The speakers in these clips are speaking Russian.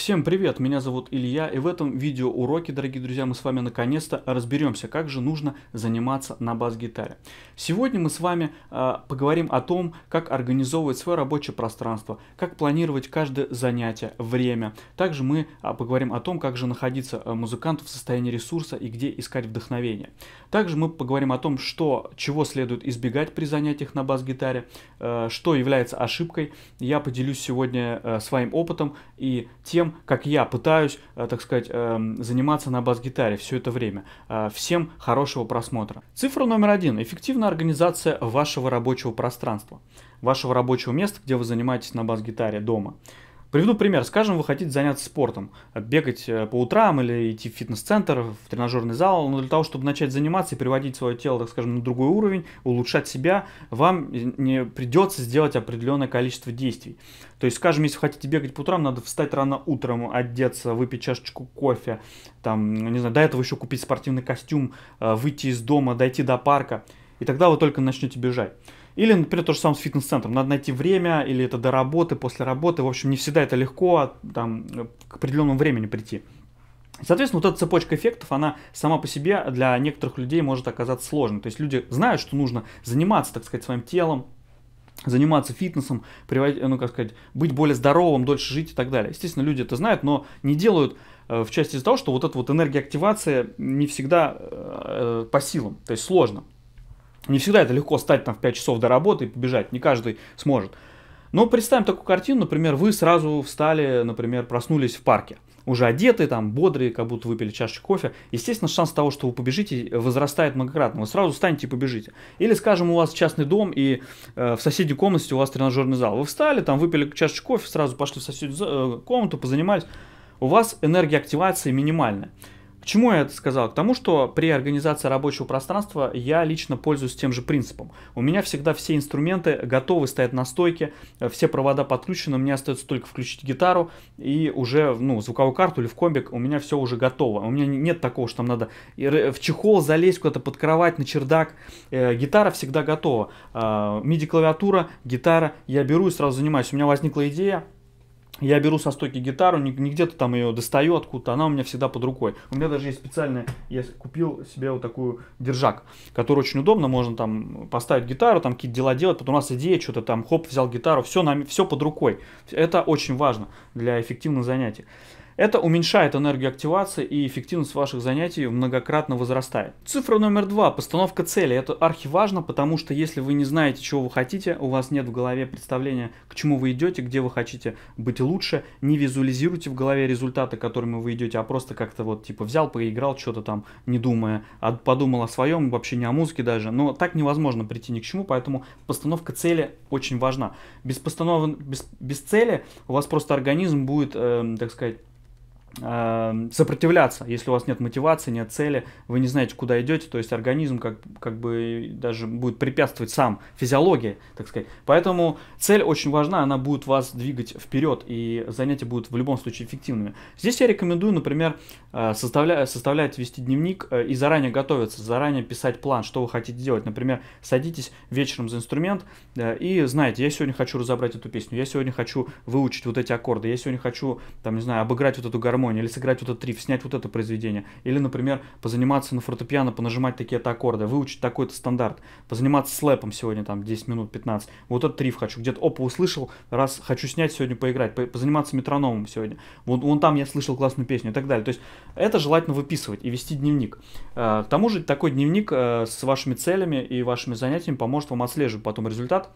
Всем привет, меня зовут Илья, и в этом видео уроке, дорогие друзья, мы с вами наконец-то разберемся, как же нужно заниматься на бас-гитаре. Сегодня мы с вами э, поговорим о том, как организовывать свое рабочее пространство, как планировать каждое занятие, время. Также мы э, поговорим о том, как же находиться э, музыканту в состоянии ресурса и где искать вдохновение. Также мы поговорим о том, что, чего следует избегать при занятиях на бас-гитаре, э, что является ошибкой. Я поделюсь сегодня э, своим опытом и тем, как я пытаюсь, э, так сказать, эм, заниматься на бас-гитаре все это время. Э, всем хорошего просмотра. Цифра номер один. Эффективная организация вашего рабочего пространства, вашего рабочего места, где вы занимаетесь на бас-гитаре дома. Приведу пример. Скажем, вы хотите заняться спортом, бегать э, по утрам или идти в фитнес-центр, в тренажерный зал, но для того, чтобы начать заниматься и приводить свое тело, так скажем, на другой уровень, улучшать себя, вам не придется сделать определенное количество действий. То есть, скажем, если вы хотите бегать по утрам, надо встать рано утром, одеться, выпить чашечку кофе, там, не знаю, до этого еще купить спортивный костюм, э, выйти из дома, дойти до парка, и тогда вы только начнете бежать. Или, например, то же самое с фитнес-центром. Надо найти время, или это до работы, после работы. В общем, не всегда это легко а, там, к определенному времени прийти. Соответственно, вот эта цепочка эффектов, она сама по себе для некоторых людей может оказаться сложной. То есть люди знают, что нужно заниматься, так сказать, своим телом, заниматься фитнесом, приводить, ну, как сказать, быть более здоровым, дольше жить и так далее. Естественно, люди это знают, но не делают э, в части из-за того, что вот эта вот энергия активации не всегда э, э, по силам, то есть сложно. Не всегда это легко стать там в 5 часов до работы и побежать, не каждый сможет. Но представим такую картину, например, вы сразу встали, например, проснулись в парке. Уже одеты, там, бодрые, как будто выпили чашечку кофе. Естественно, шанс того, что вы побежите, возрастает многократно. Вы сразу встанете и побежите. Или, скажем, у вас частный дом, и э, в соседней комнате у вас тренажерный зал. Вы встали, там, выпили чашечку кофе, сразу пошли в соседнюю э, комнату, позанимались. У вас энергия активации минимальная. К чему я это сказал? К тому, что при организации рабочего пространства я лично пользуюсь тем же принципом. У меня всегда все инструменты готовы стоят на стойке, э, все провода подключены, мне остается только включить гитару и уже, ну, звуковую карту или в комбик у меня все уже готово. У меня нет такого, что там надо в чехол залезть куда-то под кровать, на чердак. Э, гитара всегда готова. Э, миди-клавиатура, гитара я беру и сразу занимаюсь. У меня возникла идея, я беру со стойки гитару, не, не где-то там ее достаю откуда-то, она у меня всегда под рукой. У меня даже есть специальная, я купил себе вот такую держак, который очень удобно, можно там поставить гитару, там какие-то дела делать, потом у нас идея, что-то там, хоп, взял гитару, все, на, все под рукой. Это очень важно для эффективных занятий. Это уменьшает энергию активации и эффективность ваших занятий многократно возрастает. Цифра номер два – постановка цели. Это архиважно, потому что если вы не знаете, чего вы хотите, у вас нет в голове представления, к чему вы идете, где вы хотите быть лучше, не визуализируйте в голове результаты, к которым вы идете, а просто как-то вот типа взял, поиграл, что-то там не думая, а подумал о своем, вообще не о музыке даже. Но так невозможно прийти ни к чему, поэтому постановка цели очень важна. Без, постанов... без, без цели у вас просто организм будет, э, так сказать, Эм, сопротивляться, если у вас нет мотивации, нет цели, вы не знаете, куда идете, то есть организм как, как бы даже будет препятствовать сам, физиология, так сказать. Поэтому цель очень важна, она будет вас двигать вперед, и занятия будут в любом случае эффективными. Здесь я рекомендую, например, э, составлять, составлять, вести дневник э, и заранее готовиться, заранее писать план, что вы хотите делать. Например, садитесь вечером за инструмент э, и знаете, я сегодня хочу разобрать эту песню, я сегодня хочу выучить вот эти аккорды, я сегодня хочу, там, не знаю, обыграть вот эту гармонию, гармонии, или сыграть вот этот риф, снять вот это произведение, или, например, позаниматься на фортепиано, понажимать такие-то аккорды, выучить такой-то стандарт, позаниматься слэпом сегодня, там, 10 минут, 15, вот этот риф хочу, где-то, опа, услышал, раз, хочу снять сегодня, поиграть, позаниматься метрономом сегодня, вон, вон там я слышал классную песню и так далее. То есть это желательно выписывать и вести дневник. Э, к тому же такой дневник э, с вашими целями и вашими занятиями поможет вам отслеживать потом результат,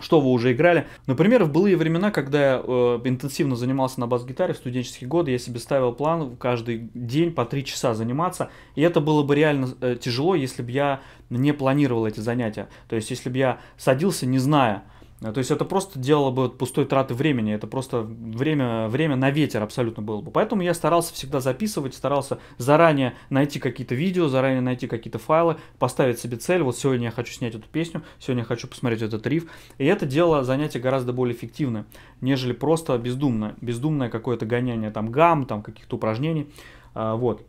что вы уже играли. Например, в былые времена, когда я э, интенсивно занимался на бас-гитаре в студенческие годы, я себе ставил план каждый день по 3 часа заниматься, и это было бы реально э, тяжело, если бы я не планировал эти занятия. То есть, если бы я садился, не зная, Э, то есть это просто делало бы пустой траты времени, это просто время, время на ветер абсолютно было бы. Поэтому я старался всегда записывать, старался заранее найти какие-то видео, заранее найти какие-то файлы, поставить себе цель, вот сегодня я хочу снять эту песню, сегодня я хочу посмотреть этот риф. И это дело занятие гораздо более эффективное, нежели просто бездумное, бездумное какое-то гоняние там гам, там каких-то упражнений, э, вот.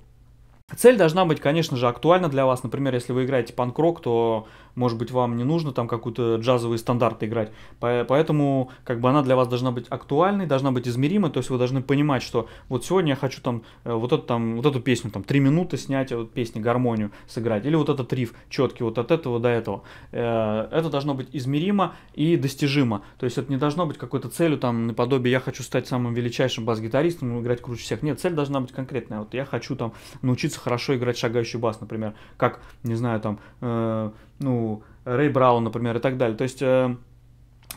Цель должна быть, конечно же, актуальна для вас. Например, если вы играете панк-рок, то может быть, вам не нужно там какую-то джазовые стандарты играть. Поэтому как бы она для вас должна быть актуальной, должна быть измеримой, то есть вы должны понимать, что вот сегодня я хочу там э, вот, эту там, вот эту песню, там, три минуты снять, вот песни, гармонию сыграть, или вот этот риф четкий вот от этого до этого. Э, это должно быть измеримо и достижимо, то есть это не должно быть какой-то целью там наподобие «я хочу стать самым величайшим бас-гитаристом и играть круче всех». Нет, цель должна быть конкретная. Вот я хочу там научиться хорошо играть шагающий бас, например, как, не знаю, там, э, ну, Рэй Браун, например, и так далее. То есть э,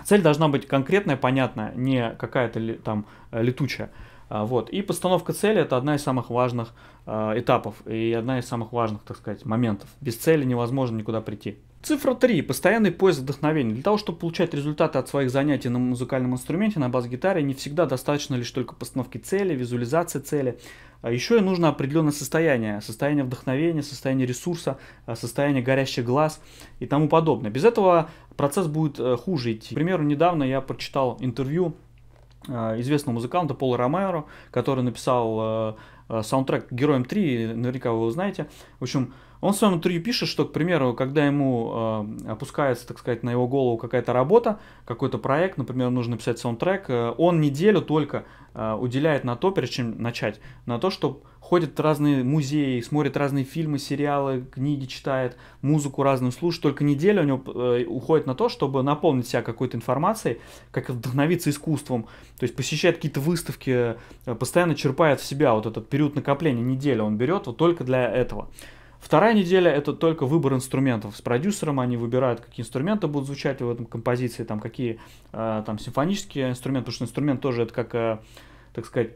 цель должна быть конкретная, понятная, не какая-то там э, летучая. А, вот. И постановка цели – это одна из самых важных э, этапов и одна из самых важных, так сказать, моментов. Без цели невозможно никуда прийти. Цифра 3. Постоянный поиск вдохновения. Для того, чтобы получать результаты от своих занятий на музыкальном инструменте, на бас-гитаре, не всегда достаточно лишь только постановки цели, визуализации цели. А Еще и нужно определенное состояние. Состояние вдохновения, состояние ресурса, а, состояние горящих глаз и тому подобное. Без этого процесс будет э, хуже идти. К примеру, недавно я прочитал интервью э, известного музыканта Пола Ромеро, который написал э, саундтрек «Героем 3», наверняка вы его знаете. В общем, он в своем интервью пишет, что, к примеру, когда ему э, опускается, так сказать, на его голову какая-то работа, какой-то проект, например, нужно писать саундтрек, э, он неделю только э, уделяет на то, прежде чем начать, на то, что ходит в разные музеи, смотрит разные фильмы, сериалы, книги читает, музыку разную слушает, только неделю у него э, уходит на то, чтобы наполнить себя какой-то информацией, как вдохновиться искусством, то есть посещает какие-то выставки, э, постоянно черпает в себя вот этот период накопления, неделю он берет вот только для этого. Вторая неделя это только выбор инструментов. С продюсером они выбирают, какие инструменты будут звучать в этом композиции, там какие э, там симфонические инструменты, потому что инструмент тоже это как, э, так сказать,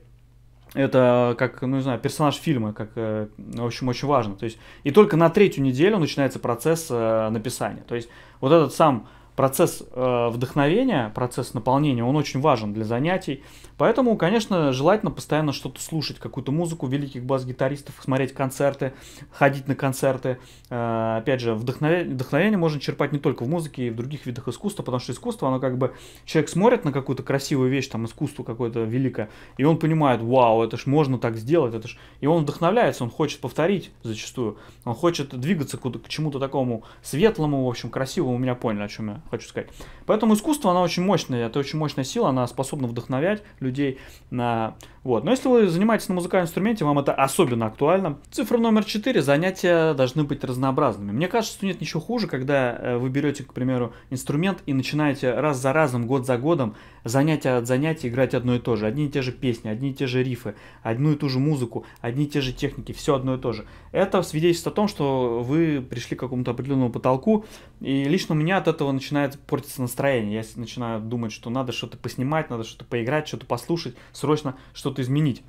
это как, ну не знаю, персонаж фильма, как, э, в общем, очень важно. То есть и только на третью неделю начинается процесс э, написания. То есть вот этот сам процесс э, вдохновения, процесс наполнения, он очень важен для занятий. Поэтому, конечно, желательно постоянно что-то слушать, какую-то музыку великих бас-гитаристов, смотреть концерты, ходить на концерты. Э, опять же, вдохновение, вдохновение можно черпать не только в музыке и в других видах искусства, потому что искусство, оно как бы... Человек смотрит на какую-то красивую вещь, там, искусство какое-то великое, и он понимает, вау, это ж можно так сделать, это ж... И он вдохновляется, он хочет повторить зачастую, он хочет двигаться к чему-то такому светлому, в общем, красивому, у меня поняли, о чем я хочу сказать. Поэтому искусство, оно очень мощная, это очень мощная сила, она способна вдохновлять людей на... Вот. Но если вы занимаетесь на музыкальном инструменте, вам это особенно актуально. Цифра номер 4. Занятия должны быть разнообразными. Мне кажется, что нет ничего хуже, когда э, вы берете, к примеру, инструмент и начинаете раз за разом, год за годом, занятия от занятий играть одно и то же. Одни и те же песни, одни и те же рифы, одну и ту же музыку, одни и те же техники, все одно и то же. Это свидетельствует о том, что вы пришли к какому-то определенному потолку, и лично у меня от этого начинается начинает портиться настроение. Я начинаю думать, что надо что-то поснимать, надо что-то поиграть, что-то послушать, срочно что-то изменить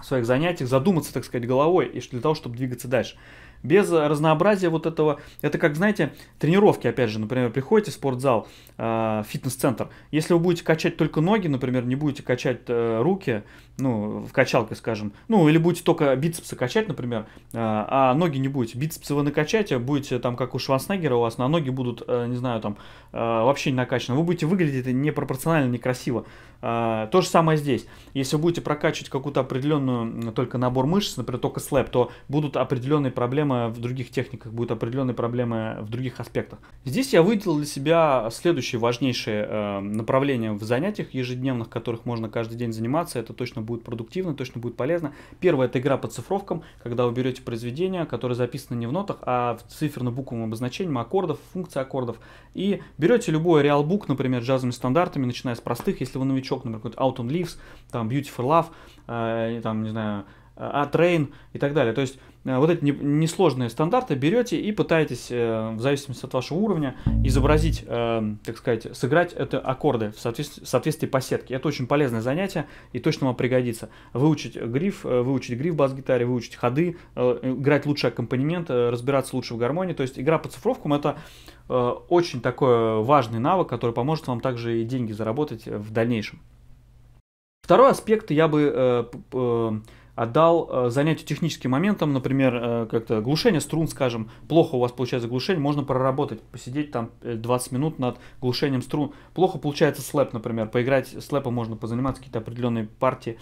в своих занятиях, задуматься, так сказать, головой, и для того, чтобы двигаться дальше без разнообразия вот этого, это как, знаете, тренировки, опять же, например, приходите в спортзал, э, фитнес-центр, если вы будете качать только ноги, например, не будете качать э, руки, ну, в качалке, скажем, ну, или будете только бицепсы качать, например, э, а ноги не будете, бицепсы вы накачаете, будете там, как у Шварценеггера у вас, на ноги будут, э, не знаю, там, э, вообще не накачаны, вы будете выглядеть непропорционально, некрасиво, э, то же самое здесь, если вы будете прокачивать какую-то определенную, только набор мышц, например, только слэп, то будут определенные проблемы проблема в других техниках, будут определенные проблемы в других аспектах. Здесь я выделил для себя следующие важнейшие э, направления в занятиях ежедневных, которых можно каждый день заниматься. Это точно будет продуктивно, точно будет полезно. Первое – это игра по цифровкам, когда вы берете произведение, которое записано не в нотах, а в циферно буковом обозначении аккордов, функции аккордов, и берете любой реалбук, например, джазовыми стандартами, начиная с простых, если вы новичок, например, какой-то Out on Leaves, там Beautiful Love, э, там, не знаю, а, A-Train и так далее. То есть э, вот эти несложные стандарты берете и пытаетесь, э, в зависимости от вашего уровня, изобразить, э, так сказать, сыграть это аккорды в соответствии, в соответствии по сетке. Это очень полезное занятие и точно вам пригодится. Выучить гриф, выучить гриф бас-гитаре, выучить ходы, играть лучше аккомпанемент, разбираться лучше в гармонии. То есть игра по цифровкам — это очень такой важный навык, который поможет вам также и деньги заработать в дальнейшем. Второй аспект я бы отдал э, занятию техническим моментом, например, э, как-то глушение струн, скажем, плохо у вас получается глушение, можно проработать, посидеть там 20 э, минут над глушением струн. Плохо получается слэп, например, поиграть слэпом можно позаниматься, какие-то определенные партии.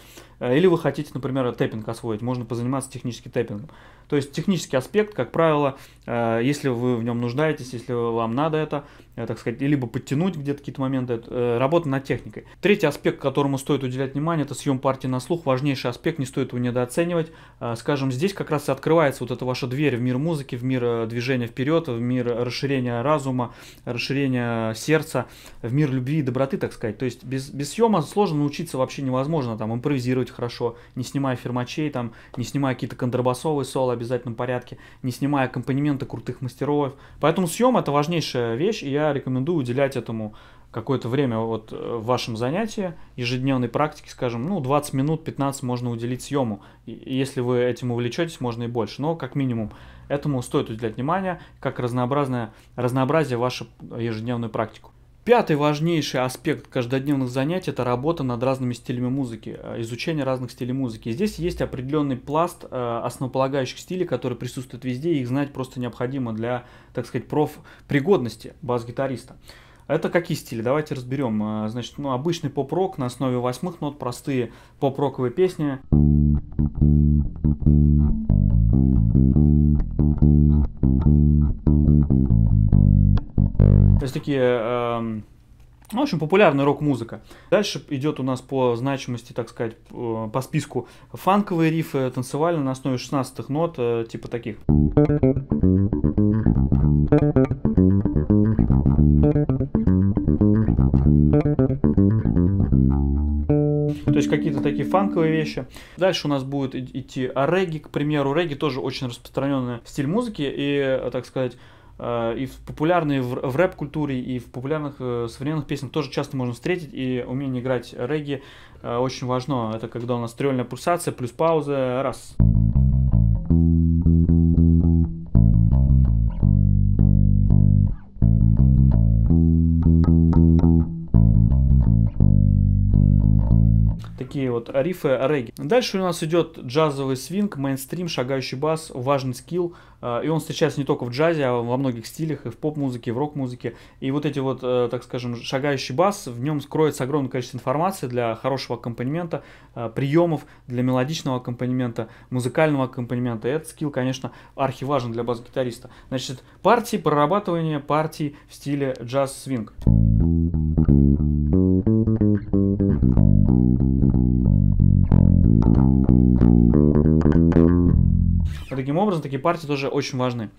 А, или вы хотите, например, тэппинг освоить, можно позаниматься техническим тэппингом. То есть технический аспект, как правило, а, если вы в нем нуждаетесь, если вам надо это, э, так сказать, либо подтянуть где-то какие-то моменты, э, работа над техникой. Третий аспект, которому стоит уделять внимание, это съем партии на слух. Важнейший аспект, не стоит его недооценивать. А, скажем, здесь как раз и открывается вот эта ваша дверь в мир музыки, в мир э, движения вперед, в мир расширения разума, расширения сердца, в мир любви и доброты, так сказать. То есть без, без съема сложно научиться вообще невозможно там импровизировать, хорошо, не снимая фермачей, там, не снимая какие-то контрабасовые соло в обязательном порядке, не снимая аккомпанементы крутых мастеров. Поэтому съем это важнейшая вещь, и я рекомендую уделять этому какое-то время вот э, в вашем занятии, ежедневной практике, скажем, ну, 20 минут, 15 можно уделить съему. И если вы этим увлечетесь, можно и больше. Но, как минимум, этому стоит уделять внимание, как разнообразное, разнообразие вашу ежедневную практику. Пятый важнейший аспект каждодневных занятий – это работа над разными стилями музыки, э, изучение разных стилей музыки. Здесь есть определенный пласт э, основополагающих стилей, которые присутствуют везде, и их знать просто необходимо для, так сказать, профпригодности бас-гитариста. Это какие стили? Давайте разберем. Э, значит, ну, обычный поп-рок на основе восьмых нот, простые поп-роковые песни. То есть такие, э, в общем, популярная рок-музыка. Дальше идет у нас по значимости, так сказать, э, по списку фанковые рифы, танцевали на основе 16 нот, э, типа таких. То есть какие-то такие фанковые вещи. Дальше у нас будет идти регги, к примеру. Регги тоже очень распространенный стиль музыки. И, э, так сказать, Э, и в популярной в рэп-культуре, и в популярных э, современных песнях тоже часто можно встретить, и умение играть регги э, очень важно. Это когда у нас стрельная пульсация плюс пауза, Раз. вот рифы регги. Дальше у нас идет джазовый свинг, мейнстрим, шагающий бас, важный скилл. А, и он встречается не только в джазе, а во многих стилях, и в поп-музыке, и в рок-музыке. И вот эти вот, э, так скажем, шагающий бас, в нем скроется огромное количество информации для хорошего аккомпанемента, а, приемов, для мелодичного аккомпанемента, музыкального аккомпанемента. И этот скилл, конечно, архиважен для бас-гитариста. Значит, партии, прорабатывание партий в стиле джаз-свинг. Thank образом, такие партии тоже очень важны.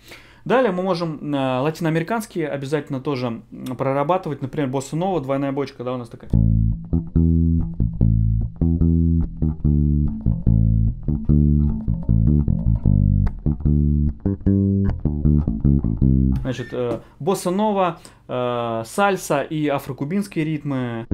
Далее мы можем э, латиноамериканские обязательно тоже прорабатывать. Например, босса нова, двойная бочка, да, у нас такая. Значит, э, босса нова, э, сальса и афрокубинские ритмы.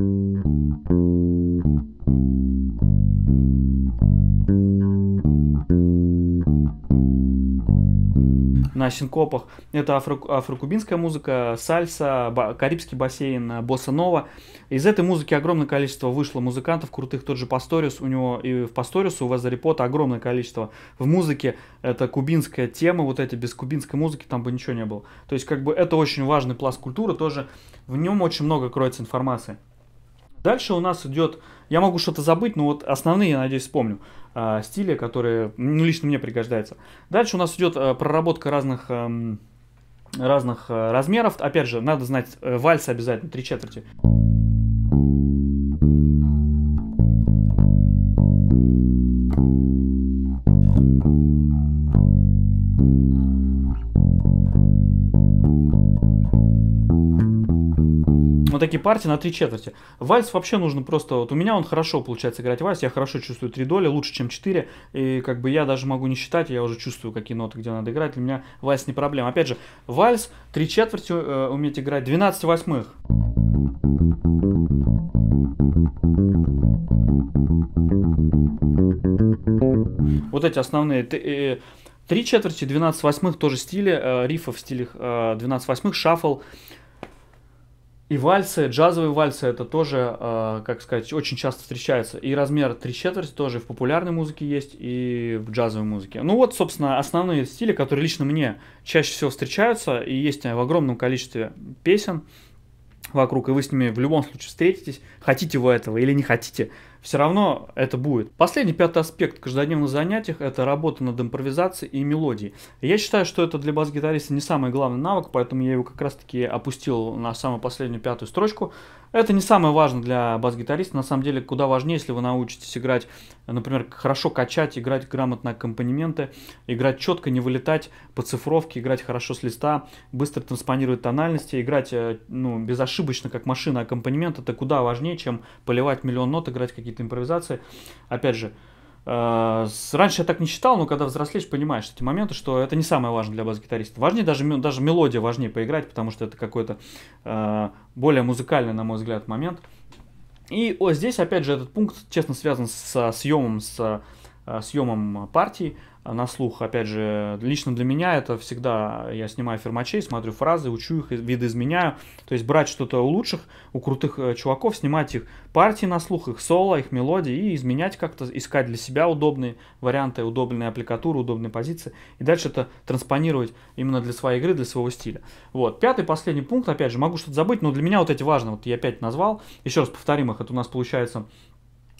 на синкопах. Это афро афрокубинская музыка, сальса, ба карибский бассейн, э, босса нова. Из этой музыки огромное количество вышло музыкантов крутых, тот же Пасториус, у него и в Пасториусу, у Везари репота огромное количество. В музыке это кубинская тема, вот эти, без кубинской музыки там бы ничего не было. То есть, как бы, это очень важный пласт культуры, тоже в нем очень много кроется информации. Дальше у нас идет, я могу что-то забыть, но вот основные, я надеюсь, вспомню э, стили, которые ну, лично мне пригождаются. Дальше у нас идет э, проработка разных эм, э, разных размеров. Опять же, надо знать э, вальс обязательно, три четверти. партии на три четверти. Вальс вообще нужно просто... Вот у меня он хорошо получается играть вальс, я хорошо чувствую три доли, лучше, чем четыре. И как бы я даже могу не считать, я уже чувствую, какие ноты, где надо играть. Для меня вальс не проблема. Опять же, вальс, три четверти э, уметь играть 12 восьмых. Вот эти основные... Э, три четверти, 12 восьмых тоже стили, э, рифов в стилях э, 12 восьмых, шаффл. И вальсы, джазовые вальсы, это тоже, э, как сказать, очень часто встречается. И размер три четверти тоже в популярной музыке есть, и в джазовой музыке. Ну вот, собственно, основные стили, которые лично мне чаще всего встречаются, и есть в огромном количестве песен вокруг, и вы с ними в любом случае встретитесь, хотите вы этого или не хотите, все равно это будет. Последний пятый аспект каждодневных занятий это работа над импровизацией и мелодией. Я считаю, что это для бас-гитариста не самый главный навык, поэтому я его как раз-таки опустил на самую последнюю пятую строчку. Это не самое важное для бас-гитариста. На самом деле, куда важнее, если вы научитесь играть, например, хорошо качать, играть грамотно аккомпанементы, играть четко, не вылетать по цифровке, играть хорошо с листа, быстро транспонировать тональности, играть э, ну, безошибочно, как машина аккомпанемент. Это куда важнее, чем поливать миллион нот, играть какие-то какие-то импровизации. Опять же, э, Раньше я так не считал, но когда взрослеешь, понимаешь эти моменты, что это не самое важное для бас-гитариста. Важнее даже, даже мелодия важнее поиграть, потому что это какой-то э, более музыкальный, на мой взгляд, момент. И о, здесь, опять же, этот пункт, честно, связан со съемом, с э, съемом партии, Э, на слух. Опять же, лично для меня это всегда, я снимаю фермачей, смотрю фразы, учу их, видоизменяю. То есть брать что-то у лучших, у крутых э, чуваков, снимать их партии на слух, их соло, их мелодии и изменять как-то, искать для себя удобные варианты, удобные аппликатуры, удобные позиции. И дальше это транспонировать именно для своей игры, для своего стиля. Вот. Пятый, последний пункт, опять же, могу что-то забыть, но для меня вот эти важные, вот я опять назвал. Еще раз повторим их, это у нас получается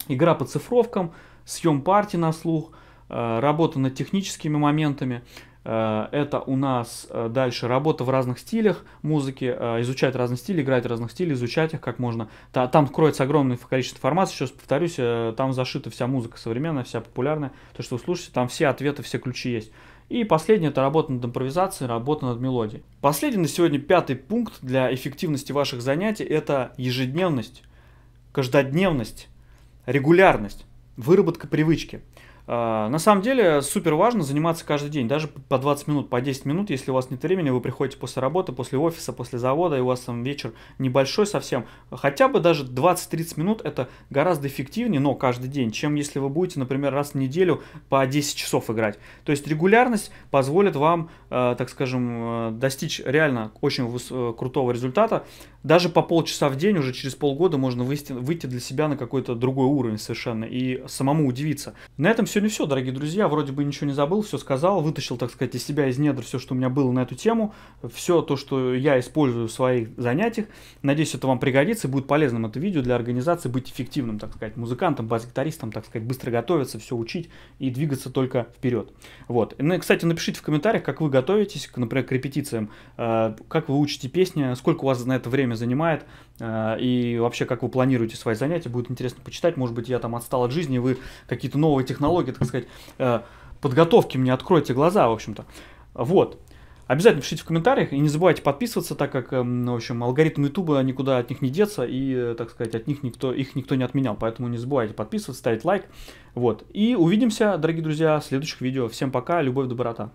игра по цифровкам, съем партии на слух – Э, работа над техническими моментами. Э, это у нас э, дальше работа в разных стилях музыки, изучать разные стили, играть в разных стилях, изучать их как можно. Там кроется огромное количество информации, сейчас повторюсь, там зашита вся музыка современная, вся популярная, то, что вы слушаете, там все ответы, все ключи есть. И последнее – это работа над импровизацией, работа над мелодией. Последний на сегодня пятый пункт для эффективности ваших занятий – это ежедневность, каждодневность, регулярность, выработка привычки – а, на самом деле супер важно заниматься каждый день, даже по 20 минут, по 10 минут, если у вас нет времени, вы приходите после работы, после офиса, после завода, и у вас там вечер небольшой совсем. Хотя бы даже 20-30 минут это гораздо эффективнее, но каждый день, чем если вы будете, например, раз в неделю по 10 часов играть. То есть регулярность позволит вам, э, так скажем, э, достичь реально очень э, крутого результата даже по полчаса в день уже через полгода можно выйти, выйти для себя на какой-то другой уровень совершенно и самому удивиться. На этом сегодня все, дорогие друзья. Вроде бы ничего не забыл, все сказал, вытащил, так сказать, из себя, из недр все, что у меня было на эту тему, все то, что я использую в своих занятиях. Надеюсь, это вам пригодится и будет полезным это видео для организации быть эффективным, так сказать, музыкантом, бас-гитаристом, так сказать, быстро готовиться, все учить и двигаться только вперед. Вот. Ну и, кстати, напишите в комментариях, как вы готовитесь, например, к репетициям, э, как вы учите песни, сколько у вас на это время время занимает, э, и вообще, как вы планируете свои занятия, будет интересно почитать. Может быть, я там отстал от жизни, вы какие-то новые технологии, так сказать, э, подготовки мне откройте глаза, в общем-то. Вот. Обязательно пишите в комментариях и не забывайте подписываться, так как, эм, в общем, алгоритм Ютуба никуда от них не деться и, э, так сказать, от них никто, их никто не отменял. Поэтому не забывайте подписываться, ставить лайк. Вот. И увидимся, дорогие друзья, в следующих видео. Всем пока, любовь, доброта.